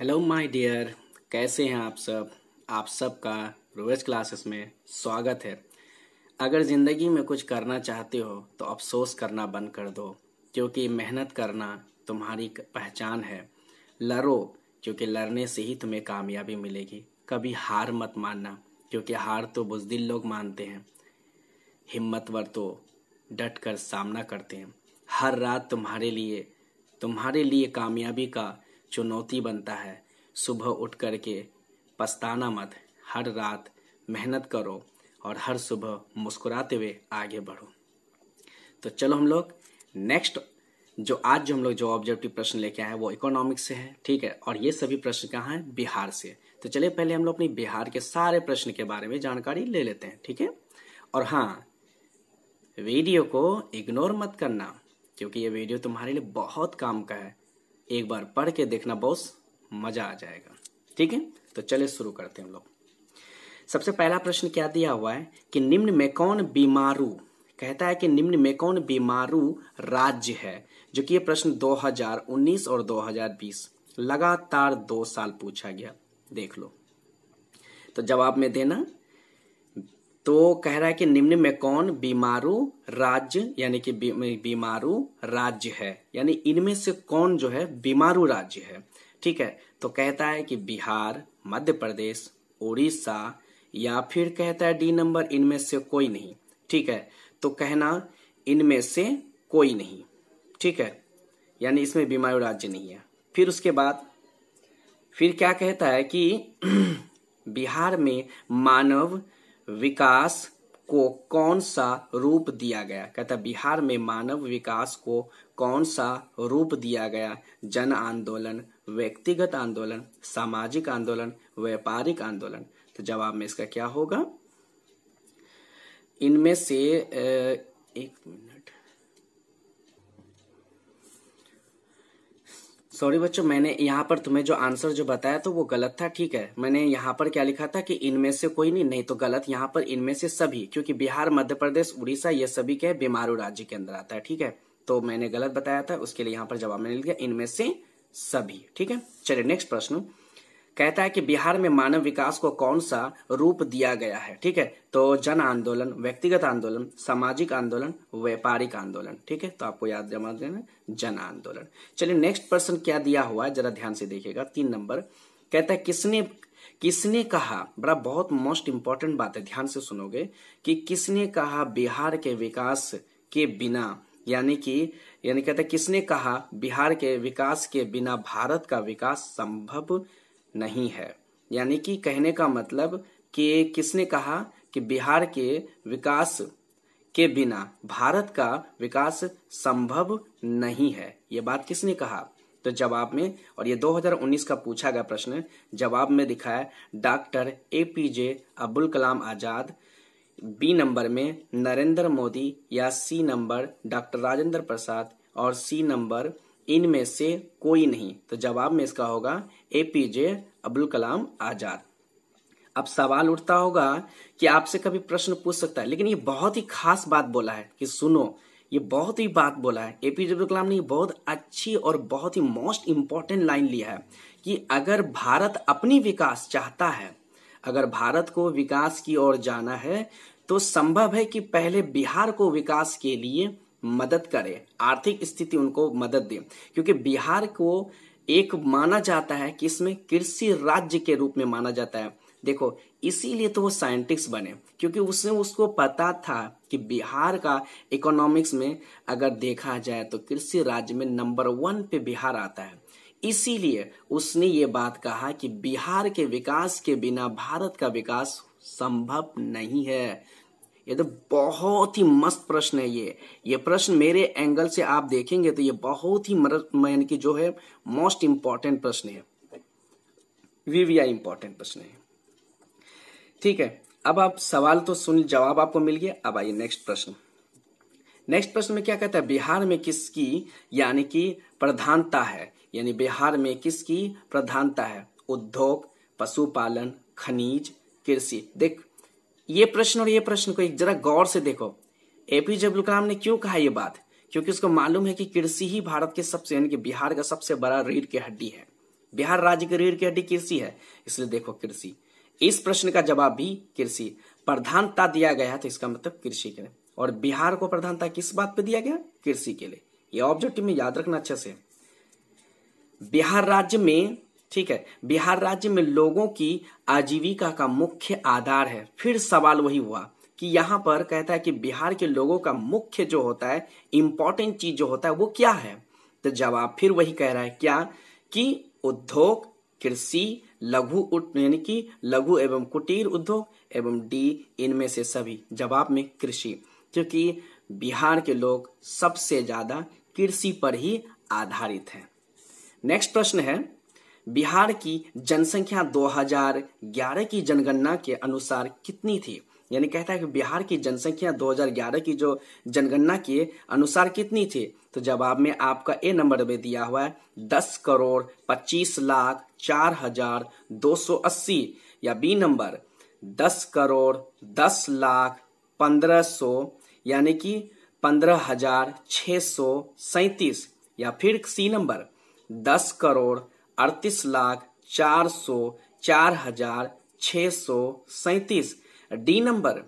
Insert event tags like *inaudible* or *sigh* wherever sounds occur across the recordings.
hello my dear कैसे हैं आप सब आप सबका रोवेज क्लासेस में स्वागत है अगर ज़िंदगी में कुछ करना चाहते हो तो अफसोस करना बंद कर दो क्योंकि मेहनत करना तुम्हारी पहचान है लड़ो क्योंकि लड़ने से ही तुम्हें कामयाबी मिलेगी कभी हार मत मानना क्योंकि हार तो बुजदिल लोग मानते हैं हिम्मतवर तो डट कर सामना करते हैं हर रात तुम्हारे लिए तुम्हारे लिए कामयाबी का चुनौती बनता है सुबह उठ कर के पछताना मत हर रात मेहनत करो और हर सुबह मुस्कुराते हुए आगे बढ़ो तो चलो हम लोग नेक्स्ट जो आज जो हम लोग जो ऑब्जेक्टिव प्रश्न लेके आए हैं वो इकोनॉमिक्स से है ठीक है और ये सभी प्रश्न कहाँ हैं बिहार से तो चलिए पहले हम लोग अपनी बिहार के सारे प्रश्न के बारे में जानकारी ले लेते हैं ठीक है और हाँ वीडियो को इग्नोर मत करना क्योंकि ये वीडियो तुम्हारे लिए बहुत काम का है एक बार पढ़ के देखना बहुत मजा आ जाएगा ठीक है तो चले शुरू करते हैं हम लोग सबसे पहला प्रश्न क्या दिया हुआ है कि निम्न में कौन बीमारू कहता है कि निम्न में कौन बीमारू राज्य है जो कि ये प्रश्न 2019 और 2020 लगातार दो साल पूछा गया देख लो तो जवाब में देना तो कह रहा है कि निम्न में कौन बीमारू राज्य यानी कि बीमारू राज्य है यानी इनमें से कौन जो है बीमारू राज्य है ठीक है तो कहता है कि बिहार मध्य प्रदेश उड़ीसा या फिर कहता है डी नंबर इनमें से कोई नहीं ठीक है तो कहना इनमें से कोई नहीं ठीक है यानी इसमें बीमारू राज्य नहीं है फिर उसके बाद फिर क्या कहता है कि *clears throat* बिहार में मानव विकास को कौन सा रूप दिया गया कहता बिहार में मानव विकास को कौन सा रूप दिया गया जन आंदोलन व्यक्तिगत आंदोलन सामाजिक आंदोलन व्यापारिक आंदोलन तो जवाब में इसका क्या होगा इनमें से एक मिनट सॉरी बच्चों मैंने यहाँ पर तुम्हें जो आंसर जो बताया तो वो गलत था ठीक है मैंने यहाँ पर क्या लिखा था कि इनमें से कोई नहीं नहीं तो गलत यहाँ पर इनमें से सभी क्योंकि बिहार मध्य प्रदेश उड़ीसा ये सभी क्या बीमारू राज्य के अंदर आता है ठीक है तो मैंने गलत बताया था उसके लिए यहाँ पर जवाब मैंने लिख दिया इनमें से सभी ठीक है चलिए नेक्स्ट प्रश्न कहता है कि बिहार में मानव विकास को कौन सा रूप दिया गया है ठीक है तो जन आंदोलन व्यक्तिगत आंदोलन सामाजिक आंदोलन व्यापारिक आंदोलन ठीक है तो आपको याद जमा देना जन आंदोलन चलिए नेक्स्ट पर्सन क्या दिया हुआ है जरा ध्यान से देखिएगा तीन नंबर कहता है किसने किसने कहा बड़ा बहुत मोस्ट इंपॉर्टेंट बात है ध्यान से सुनोगे कि किसने कहा बिहार के विकास के बिना यानी कि यानी कहता है किसने कहा बिहार के विकास के बिना भारत का विकास संभव नहीं है यानी कि कहने का मतलब कि किसने कहा कि बिहार के विकास के बिना भारत का विकास संभव नहीं है ये बात किसने कहा तो जवाब में और ये 2019 का पूछा गया प्रश्न जवाब में दिखाया doctor A P J Abdul Kalam Azad B number में नरेंद्र मोदी या C number doctor Rajendra Prasad और सी नंबर इनमें से कोई नहीं तो जवाब में इसका होगा एपीजे अब्दुल कलाम आजाद अब सवाल उठता होगा कि आपसे कभी प्रश्न पूछ सकता है लेकिन ये बहुत ही खास बात बोला है कि सुनो ये बहुत ही बात बोला है एपीजे अब्दुल कलाम ने यह बहुत अच्छी और बहुत ही मोस्ट इंपॉर्टेंट लाइन लिया है कि अगर भारत अपनी विकास चाहता है अगर भारत को विकास की ओर जाना है तो संभव है कि पहले बिहार को विकास के लिए मदद करे आर्थिक स्थिति उनको मदद दे क्योंकि बिहार को एक माना जाता है कि इसमें कृषि राज्य के रूप में माना जाता है देखो इसीलिए तो वो साइंटिस्ट बने क्योंकि उसने उसको पता था कि बिहार का इकोनॉमिक्स में अगर देखा जाए तो कृषि राज्य में नंबर वन पे बिहार आता है इसीलिए उसने ये बात कहा कि बिहार के विकास के बिना भारत का विकास संभव नहीं है ये तो बहुत ही मस्त प्रश्न है ये ये प्रश्न मेरे एंगल से आप देखेंगे तो ये बहुत ही यानी कि जो है मोस्ट इंपॉर्टेंट प्रश्न है वीवीआई इंपॉर्टेंट प्रश्न है ठीक है अब आप सवाल तो सुन जवाब आपको मिल गया अब आइए नेक्स्ट प्रश्न नेक्स्ट प्रश्न में क्या कहता है बिहार में किसकी यानी कि प्रधानता है यानी बिहार में किसकी प्रधानता है उद्योग पशुपालन खनिज कृषि देख ये प्रश्न और ये प्रश्न को एक जरा गौर से देखो एपीजे अब्दुल कलाम ने क्यों कहा यह बात क्योंकि उसको मालूम है कि कृषि ही भारत के सबसे यानी कि बिहार का सबसे बड़ा रीढ़ की हड्डी है बिहार राज्य की रीढ़ की हड्डी कृषि है इसलिए देखो कृषि इस प्रश्न का जवाब भी कृषि प्रधानता दिया गया है तो इसका मतलब कृषि के लिए और बिहार को प्रधानता किस बात पे दिया गया कृषि के लिए यह ऑब्जेक्टिव में याद रखना अच्छे से बिहार राज्य में ठीक है बिहार राज्य में लोगों की आजीविका का मुख्य आधार है फिर सवाल वही हुआ कि यहाँ पर कहता है कि बिहार के लोगों का मुख्य जो होता है इंपॉर्टेंट चीज जो होता है वो क्या है तो जवाब फिर वही कह रहा है क्या कि उद्योग कृषि लघु यानी कि लघु एवं कुटीर उद्योग एवं डी इनमें से सभी जवाब में कृषि क्योंकि बिहार के लोग सबसे ज्यादा कृषि पर ही आधारित हैं नेक्स्ट प्रश्न है बिहार की जनसंख्या 2011 की जनगणना के अनुसार कितनी थी यानी कहता है कि बिहार की जनसंख्या 2011 की जो जनगणना के अनुसार कितनी थी तो जवाब में आपका ए नंबर में दिया हुआ है दस करोड़ पच्चीस लाख चार हजार दो सौ अस्सी या बी नंबर दस करोड़ दस लाख पंद्रह सौ यानी कि पंद्रह हजार छह सौ सैतीस या फिर सी नंबर दस करोड़ अड़तीस लाख चार सौ चार हजार छः सौ सैतीस डी नंबर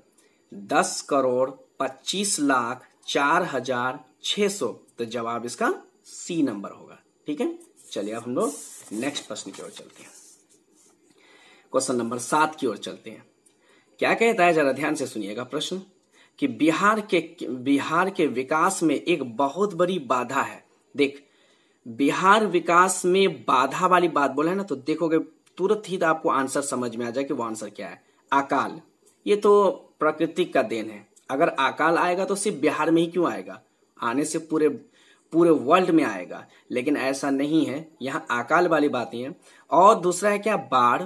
दस करोड़ पच्चीस लाख चार हजार छ सौ तो जवाब इसका सी नंबर होगा ठीक है चलिए अब हम लोग नेक्स्ट प्रश्न की ओर चलते हैं क्वेश्चन नंबर सात की ओर चलते हैं क्या कहता है जरा ध्यान से सुनिएगा प्रश्न कि बिहार के बिहार के विकास में एक बहुत बड़ी बाधा है देख बिहार विकास में बाधा वाली बात बोला है ना तो देखोगे तुरंत ही तो आपको आंसर समझ में आ जाए कि वो आंसर क्या है अकाल ये तो प्रकृति का देन है अगर अकाल आएगा तो सिर्फ बिहार में ही क्यों आएगा आने से पूरे पूरे वर्ल्ड में आएगा लेकिन ऐसा नहीं है यहाँ अकाल वाली बातें है और दूसरा है क्या बाढ़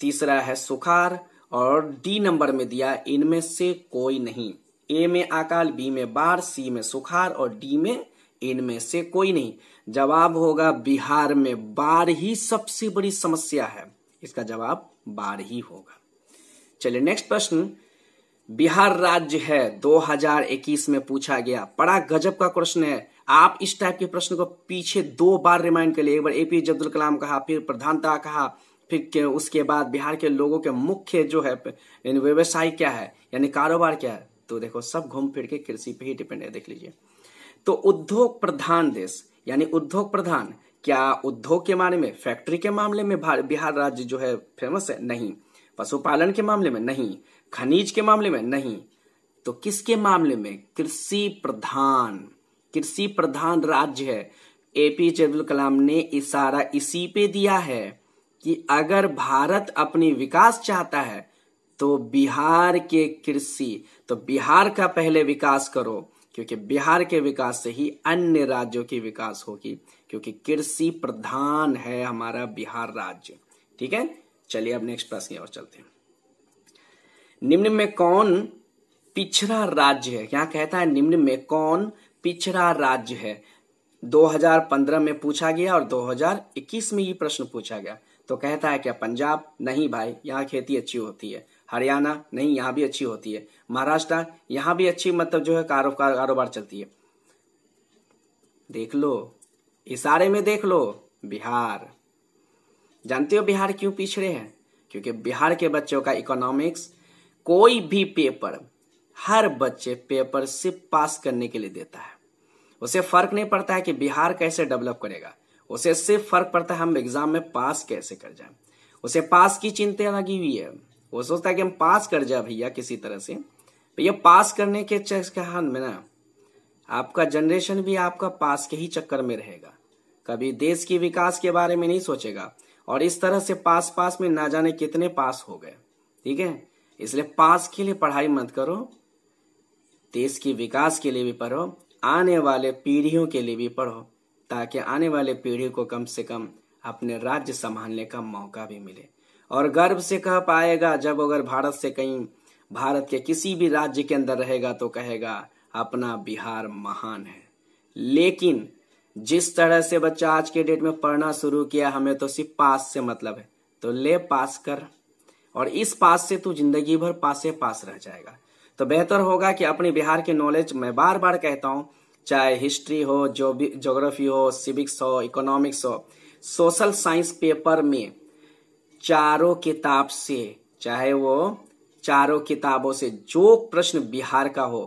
तीसरा है सुखार और डी नंबर में दिया इनमें से कोई नहीं ए में अकाल बी में बाढ़ सी में सुखार और डी में इनमें से कोई नहीं जवाब होगा बिहार में बाढ़ ही सबसे बड़ी समस्या है इसका जवाब बाढ़ ही होगा चलिए नेक्स्ट प्रश्न बिहार राज्य है 2021 में पूछा गया बड़ा गजब का प्रश्न है आप इस टाइप के प्रश्न को पीछे दो बार रिमाइंड कर लिए एक बार एपीजे अब्दुल कलाम कहा फिर प्रधानता कहा फिर उसके बाद बिहार के लोगों के मुख्य जो है व्यवसाय क्या है यानी कारोबार क्या है तो देखो सब घूम फिर के कृषि पे ही डिपेंड है देख लीजिए तो उद्योग प्रधान देश यानी उद्योग प्रधान क्या उद्योग के मामले में फैक्ट्री के मामले में बिहार राज्य जो है फेमस है नहीं पशुपालन के मामले में नहीं खनिज के मामले में नहीं तो किसके मामले में कृषि प्रधान कृषि प्रधान राज्य है एपीजे अब्दुल कलाम ने इशारा इसी पे दिया है कि अगर भारत अपनी विकास चाहता है तो बिहार के कृषि तो बिहार का पहले विकास करो क्योंकि बिहार के विकास से ही अन्य राज्यों की विकास होगी क्योंकि कृषि प्रधान है हमारा बिहार राज्य ठीक है चलिए अब नेक्स्ट प्रश्न की ओर चलते हैं निम्न में कौन पिछड़ा राज्य है क्या कहता है निम्न में कौन पिछड़ा राज्य है 2015 में पूछा गया और 2021 में ये प्रश्न पूछा गया तो कहता है क्या पंजाब नहीं भाई यहाँ खेती अच्छी होती है हरियाणा नहीं यहाँ भी अच्छी होती है महाराष्ट्र यहाँ भी अच्छी मतलब जो है कारो, कारो, कारोबार चलती है देख लो इशारे में देख लो बिहार जानते हो बिहार क्यों पिछड़े हैं क्योंकि बिहार के बच्चों का इकोनॉमिक्स कोई भी पेपर हर बच्चे पेपर से पास करने के लिए देता है उसे फर्क नहीं पड़ता है कि बिहार कैसे डेवलप करेगा उसे सिर्फ फर्क पड़ता है हम एग्जाम में पास कैसे कर जाए उसे पास की चिंता लगी हुई है वो सोचता है कि हम पास कर जाए भैया किसी तरह से भैया पास करने के चक्कर में ना आपका जनरेशन भी आपका पास के ही चक्कर में रहेगा कभी देश की विकास के बारे में नहीं सोचेगा और इस तरह से पास पास में ना जाने कितने पास हो गए ठीक है इसलिए पास के लिए पढ़ाई मत करो देश की विकास के लिए भी पढ़ो आने वाले पीढ़ियों के लिए भी पढ़ो ताकि आने वाले पीढ़ी को कम से कम अपने राज्य संभालने का मौका भी मिले और गर्व से कह पाएगा जब अगर भारत से कहीं भारत के किसी भी राज्य के अंदर रहेगा तो कहेगा अपना बिहार महान है लेकिन जिस तरह से बच्चा आज के डेट में पढ़ना शुरू किया हमें तो सिर्फ पास से मतलब है तो ले पास कर और इस पास से तू जिंदगी भर पासे पास रह जाएगा तो बेहतर होगा कि अपने बिहार के नॉलेज मैं बार बार कहता हूँ चाहे हिस्ट्री हो जो जोग्राफी हो सिविक्स हो इकोनॉमिक्स हो सोशल साइंस पेपर में चारों किताब से चाहे वो चारों किताबों से जो प्रश्न बिहार का हो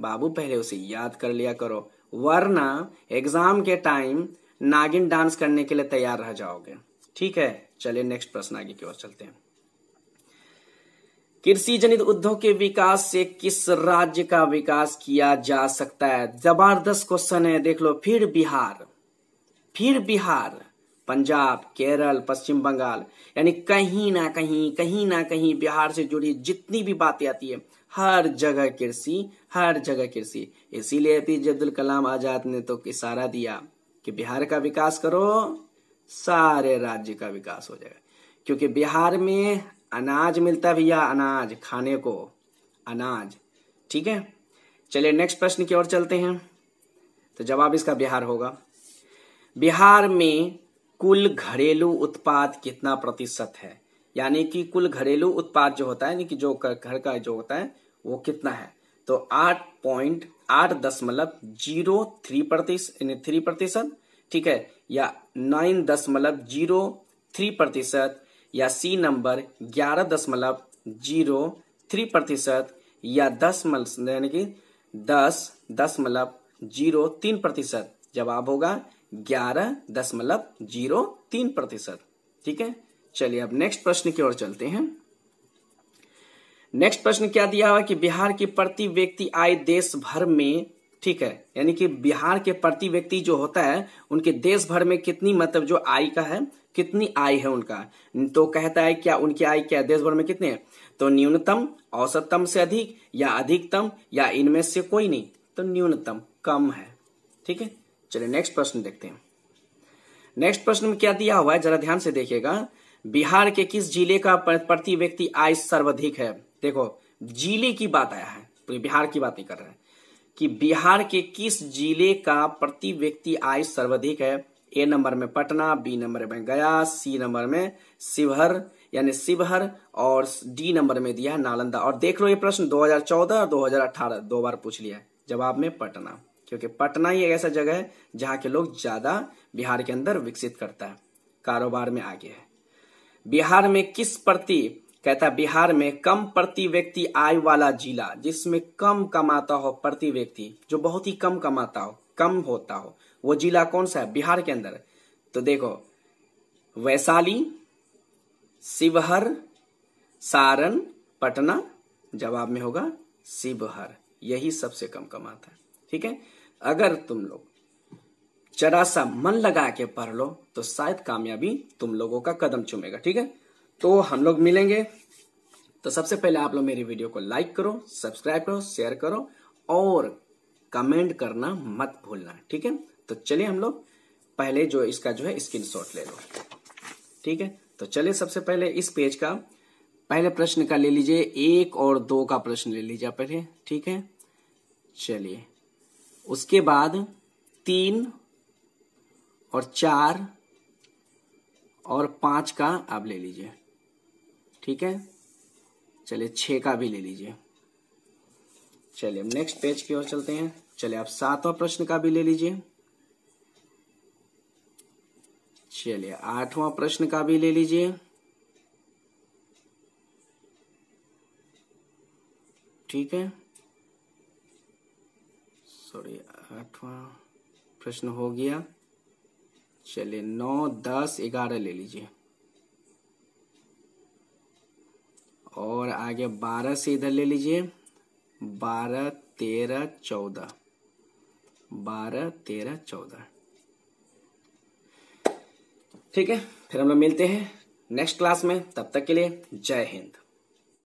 बाबू पहले उसे याद कर लिया करो वरना एग्जाम के टाइम नागिन डांस करने के लिए तैयार रह जाओगे ठीक है चलिए नेक्स्ट प्रश्न आगे की ओर चलते हैं कृषि जनित उद्योग के विकास से किस राज्य का विकास किया जा सकता है जबरदस्त क्वेश्चन है देख लो फिर बिहार फिर बिहार पंजाब केरल पश्चिम बंगाल यानी कहीं ना कहीं कहीं ना कहीं बिहार से जुड़ी जितनी भी बातें आती है हर जगह कृषि हर जगह कृषि इसीलिए एपीजे अब्दुल कलाम आजाद ने तो इशारा दिया कि बिहार का विकास करो सारे राज्य का विकास हो जाएगा क्योंकि बिहार में अनाज मिलता भैया अनाज खाने को अनाज ठीक है चलिए नेक्स्ट प्रश्न की ओर चलते हैं तो जवाब इसका बिहार होगा बिहार में कुल घरेलू उत्पाद कितना प्रतिशत है यानी कि कुल घरेलू उत्पाद जो होता है यानी कि जो घर का जो होता है वो कितना है तो आठ पॉइंट आठ दशमलव जीरो थ्री प्रतिशत थ्री प्रतिशत ठीक है या नाइन दशमलव जीरो थ्री प्रतिशत या सी नंबर ग्यारह दशमलव जीरो थ्री प्रतिशत या दस यानी कि दस दशमलव जीरो तीन प्रतिशत जवाब होगा ग्यारह दशमलव जीरो तीन प्रतिशत ठीक है चलिए अब नेक्स्ट प्रश्न की ओर चलते हैं नेक्स्ट प्रश्न क्या दिया हुआ कि बिहार की प्रति व्यक्ति आय देश भर में ठीक है यानी कि बिहार के प्रति व्यक्ति जो होता है उनके देश भर में कितनी मतलब जो आय का है कितनी आय है उनका तो कहता है क्या उनकी आय क्या देश भर में कितने है तो न्यूनतम औसतम से अधिक या अधिकतम या इनमें से कोई नहीं तो न्यूनतम कम है ठीक है चलिए नेक्स्ट प्रश्न देखते हैं नेक्स्ट प्रश्न में क्या दिया हुआ है जरा ध्यान से देखिएगा बिहार के किस जिले का प्रति व्यक्ति आय सर्वाधिक है देखो जिले की बात आया है तो बिहार की बात नहीं कर रहे हैं कि बिहार के किस जिले का प्रति व्यक्ति आय सर्वाधिक है ए नंबर में पटना बी नंबर में गया सी नंबर में शिवहर यानी शिवहर और डी नंबर में दिया है नालंदा और देख लो ये प्रश्न 2014 और 2018 दो बार पूछ लिया जवाब में पटना क्योंकि पटना ही एक ऐसा जगह है जहां के लोग ज्यादा बिहार के अंदर विकसित करता है कारोबार में आगे है बिहार में किस प्रति कहता है बिहार में कम प्रति व्यक्ति आय वाला जिला जिसमें कम कमाता हो प्रति व्यक्ति जो बहुत ही कम कमाता हो कम होता हो वो जिला कौन सा है बिहार के अंदर तो देखो वैशाली शिवहर सारण पटना जवाब में होगा शिवहर यही सबसे कम कमाता है ठीक है अगर तुम लोग जरा सा मन लगा के पढ़ लो तो शायद कामयाबी तुम लोगों का कदम चुमेगा ठीक है तो हम लोग मिलेंगे तो सबसे पहले आप लोग मेरी वीडियो को लाइक करो सब्सक्राइब करो शेयर करो और कमेंट करना मत भूलना ठीक है तो चलिए हम लोग पहले जो इसका जो है शॉट ले लो ठीक है तो चलिए सबसे पहले इस पेज का पहले प्रश्न का ले लीजिए एक और दो का प्रश्न ले लीजिए पहले ठीक है चलिए उसके बाद तीन और चार और पांच का आप ले लीजिए ठीक है चलिए छह का भी ले लीजिए चलिए हम नेक्स्ट पेज की ओर चलते हैं चलिए आप सातवां प्रश्न का भी ले लीजिए चलिए आठवां प्रश्न का भी ले लीजिए ठीक है सॉरी आठवां प्रश्न हो गया चलिए नौ दस ग्यारह ले लीजिए और आगे बारह से इधर ले लीजिए बारह तेरह चौदह बारह तेरह चौदह ठीक है फिर हम लोग मिलते हैं नेक्स्ट क्लास में तब तक के लिए जय हिंद